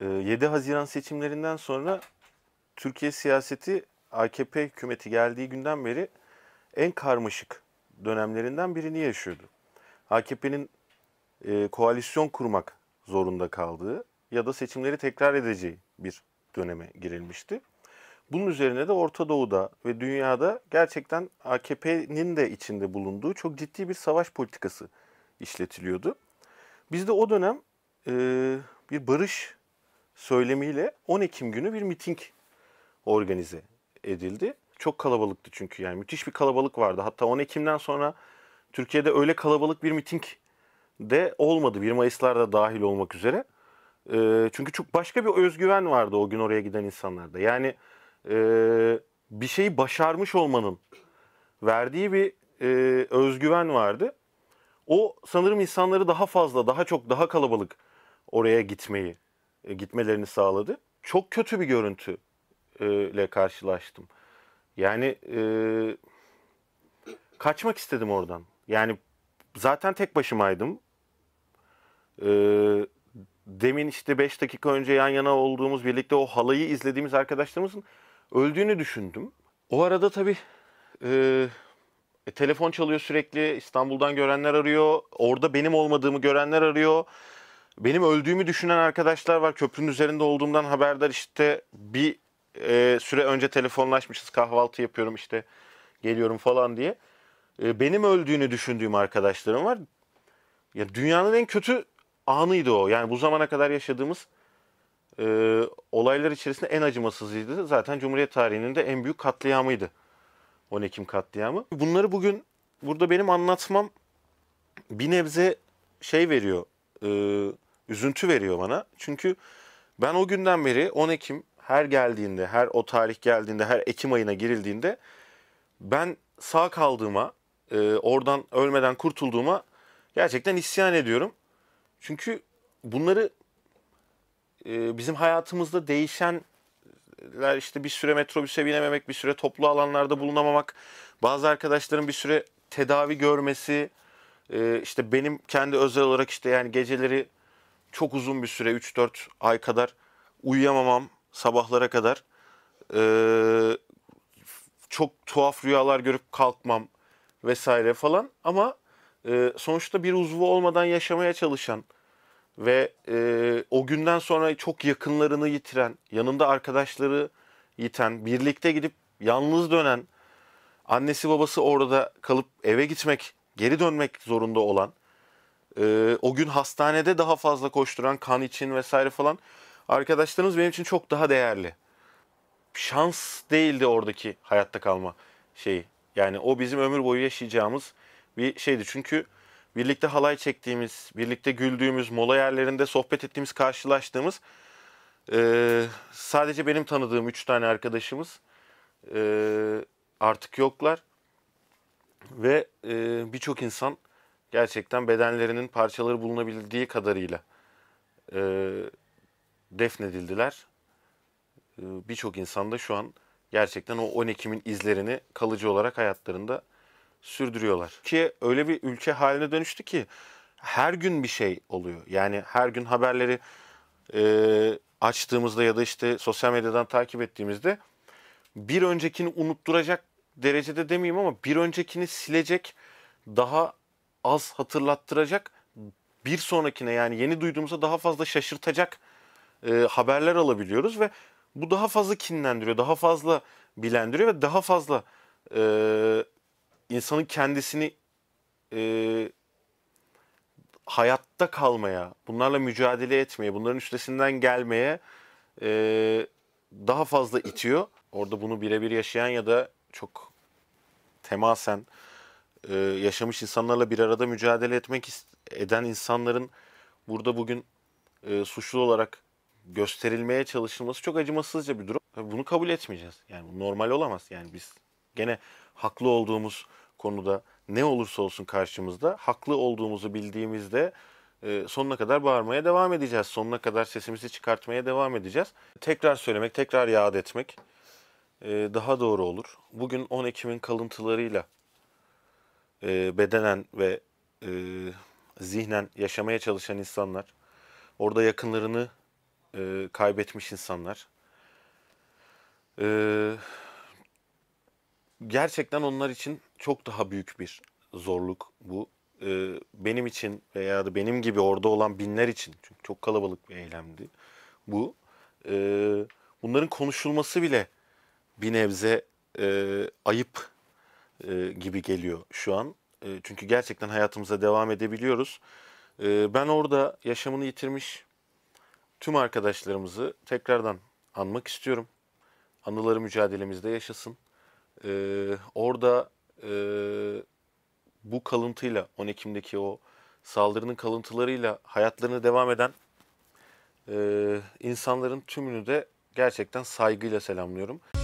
7 ee, Haziran seçimlerinden sonra Türkiye siyaseti AKP hükümeti geldiği günden beri en karmaşık dönemlerinden birini yaşıyordu. AKP'nin e, koalisyon kurmak zorunda kaldığı ya da seçimleri tekrar edeceği bir döneme girilmişti. Bunun üzerine de Orta Doğu'da ve dünyada gerçekten AKP'nin de içinde bulunduğu çok ciddi bir savaş politikası işletiliyordu. Biz de o dönem e, bir barış söylemiyle 10 Ekim günü bir miting organize edildi. Çok kalabalıktı çünkü yani müthiş bir kalabalık vardı. Hatta 10 Ekim'den sonra Türkiye'de öyle kalabalık bir miting de olmadı. 1 Mayıs'larda dahil olmak üzere. E, çünkü çok başka bir özgüven vardı o gün oraya giden insanlarda. Yani e, bir şeyi başarmış olmanın verdiği bir e, özgüven vardı. O sanırım insanları daha fazla, daha çok, daha kalabalık oraya gitmeyi e, gitmelerini sağladı. Çok kötü bir görüntüyle e, karşılaştım. Yani e, kaçmak istedim oradan. Yani zaten tek başımaydım. E, demin işte 5 dakika önce yan yana olduğumuz birlikte o halayı izlediğimiz arkadaşlarımızın öldüğünü düşündüm. O arada tabii e, e telefon çalıyor sürekli İstanbul'dan görenler arıyor. Orada benim olmadığımı görenler arıyor. Benim öldüğümü düşünen arkadaşlar var. Köprünün üzerinde olduğumdan haberdar işte bir e, süre önce telefonlaşmışız. Kahvaltı yapıyorum işte geliyorum falan diye. E, benim öldüğünü düşündüğüm arkadaşlarım var. Ya dünyanın en kötü anıydı o. Yani bu zamana kadar yaşadığımız e, olaylar içerisinde en acımasızıydı. Zaten Cumhuriyet tarihinin de en büyük katliamıydı. 10 Ekim katliamı. Bunları bugün burada benim anlatmam bir nebze şey veriyor. E, üzüntü veriyor bana. Çünkü ben o günden beri 10 Ekim her geldiğinde, her o tarih geldiğinde, her Ekim ayına girildiğinde ben sağ kaldığıma, e, oradan ölmeden kurtulduğuma gerçekten isyan ediyorum. Çünkü bunları e, bizim hayatımızda değişen işte bir süre metrobüse binememek, bir süre toplu alanlarda bulunamamak, bazı arkadaşların bir süre tedavi görmesi, e, işte benim kendi özel olarak işte yani geceleri çok uzun bir süre 3-4 ay kadar uyuyamamam sabahlara kadar. Ee, çok tuhaf rüyalar görüp kalkmam vesaire falan ama e, sonuçta bir uzvu olmadan yaşamaya çalışan ve e, o günden sonra çok yakınlarını yitiren, yanında arkadaşları yiten, birlikte gidip yalnız dönen, annesi babası orada kalıp eve gitmek, geri dönmek zorunda olan ee, o gün hastanede daha fazla koşturan kan için vesaire falan arkadaşlarımız benim için çok daha değerli. Şans değildi oradaki hayatta kalma şeyi. Yani o bizim ömür boyu yaşayacağımız bir şeydi. Çünkü birlikte halay çektiğimiz, birlikte güldüğümüz, mola yerlerinde sohbet ettiğimiz, karşılaştığımız e, sadece benim tanıdığım üç tane arkadaşımız e, artık yoklar. Ve e, birçok insan gerçekten bedenlerinin parçaları bulunabildiği kadarıyla e, defnedildiler. E, Birçok insan da şu an gerçekten o 10 Ekim'in izlerini kalıcı olarak hayatlarında sürdürüyorlar. Ki öyle bir ülke haline dönüştü ki her gün bir şey oluyor. Yani her gün haberleri e, açtığımızda ya da işte sosyal medyadan takip ettiğimizde bir öncekini unutturacak derecede demeyeyim ama bir öncekini silecek daha az hatırlattıracak bir sonrakine yani yeni duyduğumuzda daha fazla şaşırtacak e, haberler alabiliyoruz ve bu daha fazla kinlendiriyor, daha fazla bilendiriyor ve daha fazla e, insanın kendisini e, hayatta kalmaya, bunlarla mücadele etmeye, bunların üstesinden gelmeye e, daha fazla itiyor. Orada bunu birebir yaşayan ya da çok temasen e, yaşamış insanlarla bir arada mücadele etmek eden insanların burada bugün e, suçlu olarak gösterilmeye çalışılması çok acımasızca bir durum. bunu kabul etmeyeceğiz. Yani normal olamaz. Yani biz gene haklı olduğumuz konuda ne olursa olsun karşımızda haklı olduğumuzu bildiğimizde e, sonuna kadar bağırmaya devam edeceğiz. Sonuna kadar sesimizi çıkartmaya devam edeceğiz. Tekrar söylemek, tekrar yad etmek e, daha doğru olur. Bugün 10 Ekim'in kalıntılarıyla e, bedenen ve e, zihnen yaşamaya çalışan insanlar, orada yakınlarını e, kaybetmiş insanlar. E, gerçekten onlar için çok daha büyük bir zorluk bu. E, benim için veya da benim gibi orada olan binler için çünkü çok kalabalık bir eylemdi bu. E, bunların konuşulması bile bir nebze e, ayıp e, gibi geliyor şu an. E, çünkü gerçekten hayatımıza devam edebiliyoruz. E, ben orada yaşamını yitirmiş tüm arkadaşlarımızı tekrardan anmak istiyorum. Anıları mücadelemizde yaşasın. E, orada e, bu kalıntıyla 10 Ekim'deki o saldırının kalıntılarıyla hayatlarını devam eden e, insanların tümünü de gerçekten saygıyla selamlıyorum.